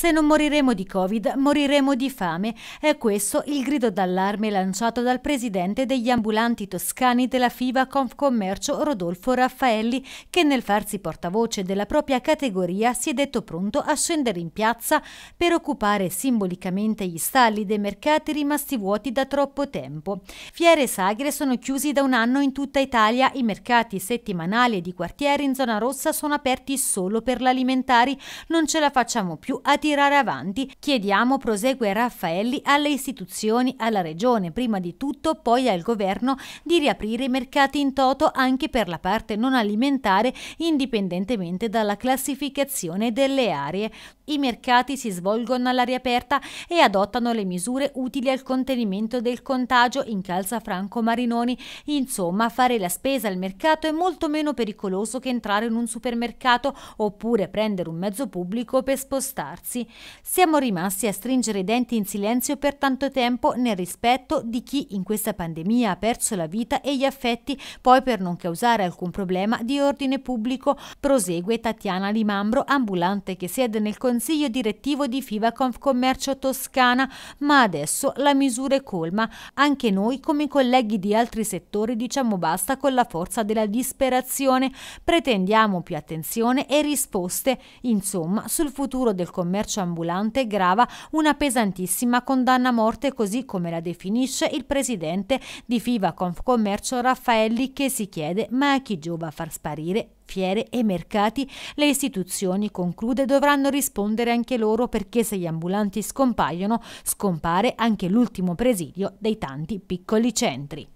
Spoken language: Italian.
Se non moriremo di Covid, moriremo di fame. È questo il grido d'allarme lanciato dal presidente degli ambulanti toscani della FIVA Confcommercio Rodolfo Raffaelli, che nel farsi portavoce della propria categoria si è detto pronto a scendere in piazza per occupare simbolicamente gli stalli dei mercati rimasti vuoti da troppo tempo. Fiere e sagre sono chiusi da un anno in tutta Italia, i mercati settimanali e di quartiere in zona rossa sono aperti solo per l'alimentari. Non ce la facciamo più a tirare tirare avanti, chiediamo, prosegue Raffaelli, alle istituzioni, alla regione, prima di tutto, poi al governo, di riaprire i mercati in toto anche per la parte non alimentare, indipendentemente dalla classificazione delle aree. I mercati si svolgono all'aria aperta e adottano le misure utili al contenimento del contagio in calza Franco Marinoni. Insomma, fare la spesa al mercato è molto meno pericoloso che entrare in un supermercato oppure prendere un mezzo pubblico per spostarsi ragazzi. Siamo rimasti a stringere i denti in silenzio per tanto tempo nel rispetto di chi in questa pandemia ha perso la vita e gli affetti, poi per non causare alcun problema di ordine pubblico, prosegue Tatiana Limambro, ambulante che siede nel consiglio direttivo di FIVA Conf Commercio Toscana, ma adesso la misura è colma. Anche noi, come colleghi di altri settori, diciamo basta con la forza della disperazione, pretendiamo più attenzione e risposte, insomma, sul futuro del commercio commercio ambulante grava una pesantissima condanna a morte così come la definisce il presidente di FIVA Confcommercio Raffaelli che si chiede ma a chi giova far sparire fiere e mercati, le istituzioni, conclude, dovranno rispondere anche loro perché se gli ambulanti scompaiono, scompare anche l'ultimo presidio dei tanti piccoli centri.